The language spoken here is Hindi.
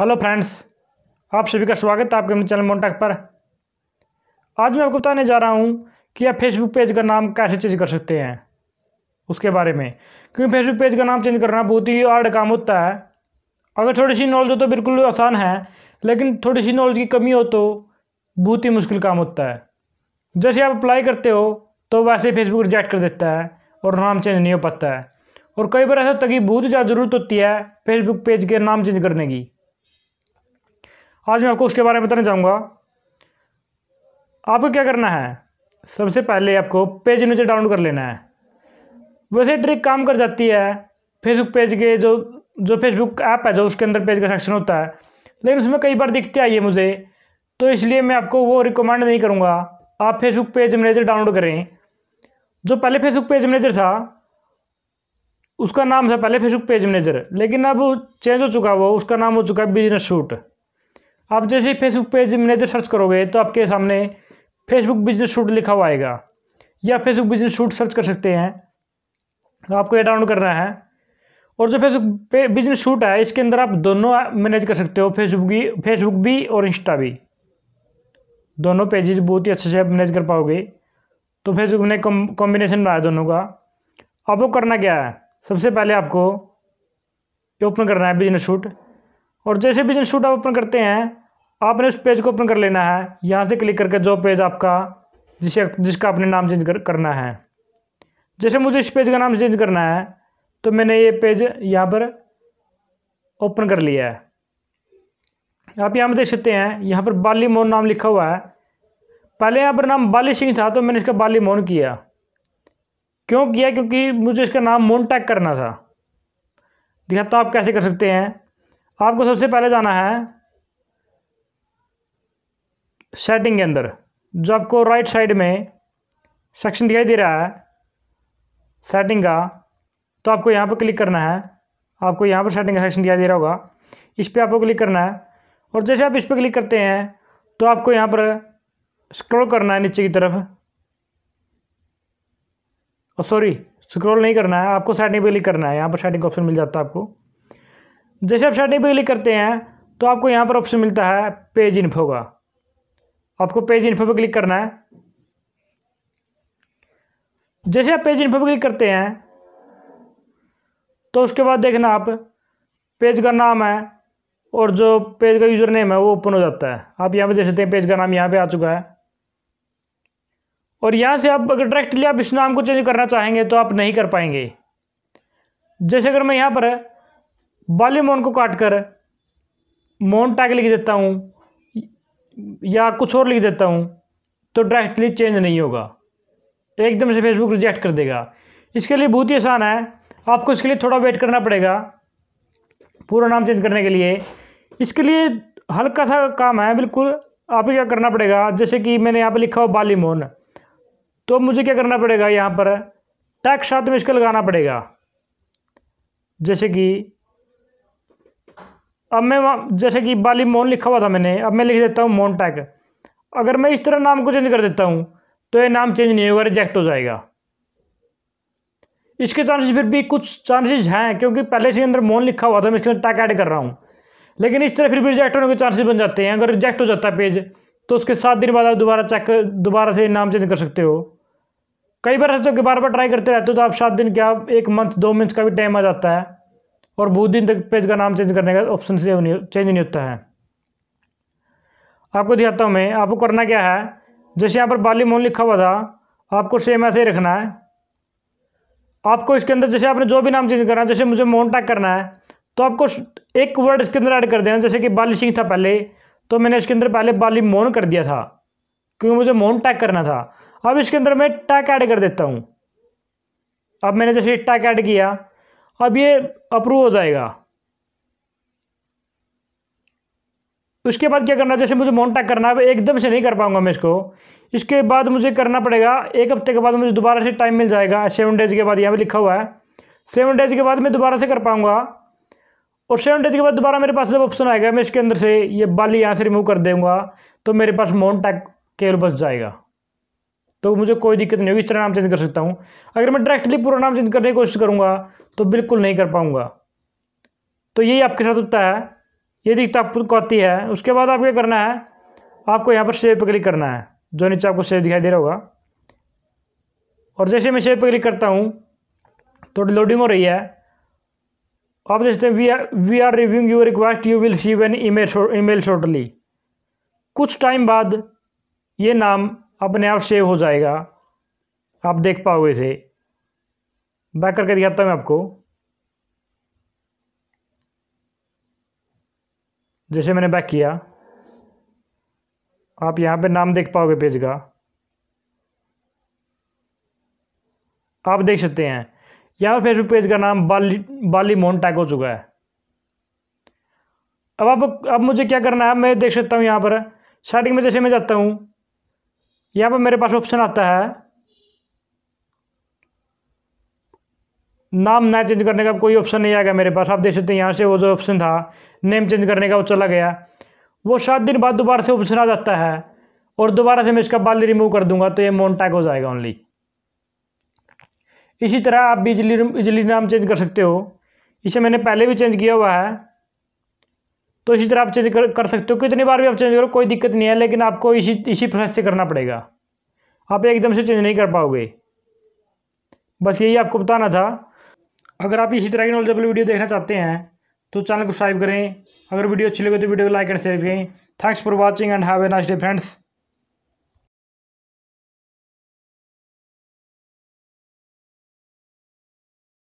हेलो फ्रेंड्स आप सभी का स्वागत है आपके अपने चैनल मोन्टक पर आज मैं आपको बताने जा रहा हूँ कि आप फेसबुक पेज का नाम कैसे चेंज कर सकते हैं उसके बारे में क्योंकि फेसबुक पेज का नाम चेंज करना बहुत ही हार्ड काम होता है अगर थोड़ी सी नॉलेज हो तो बिल्कुल आसान है लेकिन थोड़ी सी नॉलेज की कमी हो तो बहुत ही मुश्किल काम होता है जैसे आप अप्लाई करते हो तो वैसे फेसबुक रिजेक्ट कर देता है और नाम चेंज नहीं हो पाता है और कई बार ऐसा होता है कि बहुत ज़्यादा ज़रूरत होती है फेसबुक पेज के नाम चेंज करने की आज मैं आपको उसके बारे में बताना चाहूँगा आपको क्या करना है सबसे पहले आपको पेज नीचे डाउनलोड कर लेना है वैसे ट्रिक काम कर जाती है फेसबुक पेज के जो जो फेसबुक ऐप है जो उसके अंदर पेज का सेक्शन होता है लेकिन उसमें कई बार दिखते आई है मुझे तो इसलिए मैं आपको वो रिकमेंड नहीं करूँगा आप फेसबुक पेज मैनेजर डाउनलोड करें जो पहले फेसबुक पेज मैनेजर था उसका नाम था पहले फेसबुक पेज मैनेजर लेकिन अब चेंज हो चुका वो उसका नाम हो चुका है बिजनेस शूट आप जैसे फेसबुक पेज मैनेजर सर्च करोगे तो आपके सामने फेसबुक बिजनेस शूट लिखा हुआ आएगा या फेसबुक बिजनेस शूट सर्च कर सकते हैं तो आपको ये डाउनलोड करना है और जो फेसबुक बिजनेस शूट है इसके अंदर आप दोनों मैनेज कर सकते हो फेसबुक भी फेसबुक भी और इंस्टा भी दोनों पेजेस बहुत ही अच्छे से आप मैनेज कर पाओगे तो फेसबुक ने कॉम्बिनेशन बनाया दोनों का आपको करना क्या है सबसे पहले आपको ओपन करना है बिजनेस शूट और जैसे बिजनेस शूट आप ओपन करते हैं आपने उस पेज को ओपन कर लेना है यहाँ से क्लिक करके जो पेज आपका जिसे जिसका आपने नाम चेंज कर, करना है जैसे मुझे इस पेज का नाम चेंज करना है तो मैंने ये पेज यहाँ पर ओपन कर लिया है आप यहाँ पर देख सकते हैं यहाँ पर बाली मोहन नाम लिखा हुआ है पहले यहाँ पर नाम बाली सिंह था तो मैंने इसका बाली मोहन किया क्यों किया क्योंकि मुझे इसका नाम मोहन टैग करना था दिखाता तो आप कैसे कर सकते हैं आपको सबसे पहले जाना है सेटिंग के अंदर जो आपको राइट साइड में सेक्शन दिखाई दे रहा है सेटिंग का तो आपको यहाँ पर क्लिक करना है आपको यहाँ पर सेटिंग का सेक्शन दिखाई दे रहा होगा इस पर आपको क्लिक करना है और जैसे आप इस पर क्लिक करते हैं तो आपको यहाँ पर स्क्रॉल करना है नीचे की तरफ और सॉरी स्क्रॉल नहीं करना है आपको सेटिंग पे क्लिक करना है यहाँ पर सेटिंग का ऑप्शन मिल जाता है आपको जैसे आप सेटिंग पे क्लिक करते हैं तो आपको यहाँ पर ऑप्शन मिलता है पेज इन्फो का आपको पेज इन्फो पर क्लिक करना है जैसे आप पेज इन्फो पर क्लिक करते हैं तो उसके बाद देखना आप पेज का नाम है और जो पेज का यूज़र नेम है वो ओपन हो जाता है आप यहाँ पे देख सकते हैं पेज का नाम यहाँ पे आ चुका है और यहाँ से आप अगर डायरेक्टली आप इस नाम को चेंज करना चाहेंगे तो आप नहीं कर पाएंगे जैसे अगर मैं यहाँ पर बाली मोन को काट कर मोन टैग लिख देता हूँ या कुछ और लिख देता हूँ तो डायरेक्टली चेंज नहीं होगा एकदम से फेसबुक रिजेक्ट कर देगा इसके लिए बहुत ही आसान है आपको इसके लिए थोड़ा वेट करना पड़ेगा पूरा नाम चेंज करने के लिए इसके लिए हल्का सा काम है बिल्कुल आपको क्या करना पड़ेगा जैसे कि मैंने यहाँ पर लिखा हो बाली मोहन तो मुझे क्या करना पड़ेगा यहाँ पर टैक्स साथ में इसका लगाना पड़ेगा जैसे कि अब मैं जैसे कि बाली मोन लिखा हुआ था मैंने अब मैं लिख देता हूँ मोन टैग अगर मैं इस तरह नाम को चेंज कर देता हूँ तो ये नाम चेंज नहीं होगा रिजेक्ट हो जाएगा इसके चांसेस फिर भी कुछ चांसेस हैं क्योंकि पहले से अंदर मोन लिखा हुआ था मैं इसके अंदर टैग ऐड कर रहा हूँ लेकिन इस तरह फिर भी रिजेक्ट होने के चांसेस बन जाते हैं अगर रिजेक्ट हो जाता है पेज तो उसके सात दिन बाद आप दोबारा चेक दोबारा से नाम चेंज कर सकते हो कई बार ऐसा तो बार बार ट्राई करते रहते हो तो आप सात दिन क्या एक मंथ दो मंथ का भी टाइम आ जाता है और बहुत दिन तक पेज का नाम चेंज करने का ऑप्शन सेव नहीं चेंज नहीं होता है आपको दिखाता हूँ मैं आपको करना क्या है जैसे यहाँ पर बाली मोहन लिखा हुआ था आपको सेम ऐसे ही रखना है आपको इसके अंदर जैसे आपने जो भी नाम चेंज करना है जैसे मुझे मोहन टैग करना है तो आपको एक वर्ड इसके अंदर ऐड कर देना जैसे कि बाली सिंह था पहले तो मैंने इसके अंदर पहले बाली मोहन कर दिया था क्योंकि मुझे मोहन टैग करना था अब इसके अंदर मैं टैग ऐड कर देता हूँ अब मैंने जैसे टैग ऐड किया अब ये अप्रूव हो जाएगा उसके बाद क्या करना जैसे मुझे मोन्टाक करना है एकदम से नहीं कर पाऊंगा मैं इसको इसके बाद मुझे करना पड़ेगा एक हफ्ते के बाद मुझे दोबारा से टाइम मिल जाएगा सेवन डेज के बाद यहाँ पर लिखा हुआ है सेवन डेज के बाद मैं दोबारा से कर पाऊंगा और सेवन डेज के बाद दोबारा मेरे पास जब ऑप्शन आएगा मैं इसके अंदर से ये बाली यहाँ से रिमूव कर दूंगा तो मेरे पास टैक केवल बस जाएगा तो मुझे कोई दिक्कत नहीं होगी इस तरह नाम चेंज कर सकता हूँ अगर मैं डायरेक्टली पूरा नाम चेंज करने की कोशिश करूँगा तो बिल्कुल नहीं कर पाऊँगा तो यही आपके साथ होता है ये दिखता आपको आती है उसके बाद आपको करना है आपको यहाँ पर सेव पर क्लिक करना है जो नीचे आपको सेव दिखाई दे रहा होगा और जैसे मैं सेव पर क्लिक करता हूँ तो लोडिंग हो रही है आप देखते हैं we are we are reviewing your request you will receive an email email shortly कुछ टाइम बाद ये नाम अपने आप सेव हो जाएगा आप देख पाओगे इसे बैक करके दिखाता हूँ मैं आपको जैसे मैंने बैक किया आप यहाँ पे नाम देख पाओगे पेज का आप देख सकते हैं यहाँ पर फेसबुक पेज का नाम बाली बाली मोहन टैग हो चुका है अब आप अब मुझे क्या करना है मैं देख सकता हूँ यहाँ पर स्टार्टिंग में जैसे मैं जाता हूँ यहाँ पर मेरे पास ऑप्शन आता है नाम ना चेंज करने का कोई ऑप्शन नहीं आ गया मेरे पास आप देख सकते हैं यहाँ से वो जो ऑप्शन था नेम चेंज करने का वो चला गया वो सात दिन बाद दोबारा से ऑप्शन आ जाता है और दोबारा से मैं इसका बाल रिमूव कर दूंगा तो ये टैग हो जाएगा ओनली इसी तरह आप भी इजली इजली नाम चेंज कर सकते हो इसे मैंने पहले भी चेंज किया हुआ है तो इसी तरह आप चेंज कर, कर सकते हो कितनी बार भी आप चेंज करो कोई दिक्कत नहीं है लेकिन आपको इसी इसी प्रोसेस से करना पड़ेगा आप एकदम से चेंज नहीं कर पाओगे बस यही आपको बताना था अगर आप इसी तरह की नॉलेजेबल वीडियो देखना चाहते हैं तो चैनल को सब्सक्राइब करें अगर वीडियो अच्छी लगे तो वीडियो को लाइक एंड शेयर करें thanks for watching and have a nice day friends